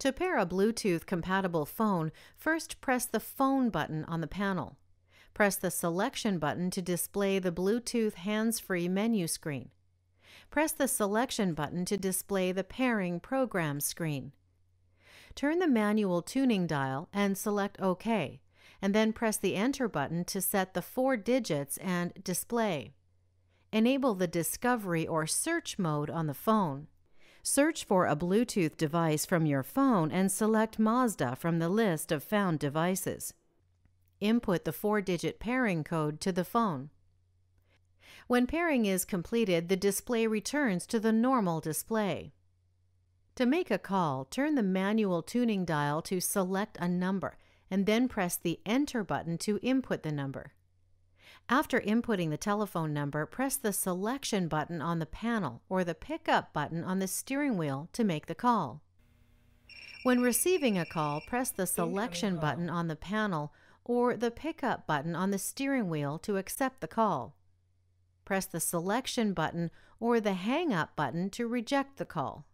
To pair a Bluetooth compatible phone, first press the phone button on the panel. Press the selection button to display the Bluetooth hands-free menu screen. Press the selection button to display the pairing program screen. Turn the manual tuning dial and select OK, and then press the Enter button to set the four digits and display. Enable the Discovery or Search mode on the phone. Search for a Bluetooth device from your phone and select Mazda from the list of found devices. Input the four-digit pairing code to the phone. When pairing is completed, the display returns to the normal display. To make a call, turn the manual tuning dial to select a number and then press the Enter button to input the number. After inputting the telephone number, press the selection button on the panel or the pickup button on the steering wheel to make the call. When receiving a call, press the selection button on the panel or the pickup button on the steering wheel to accept the call. Press the selection button or the hang up button to reject the call.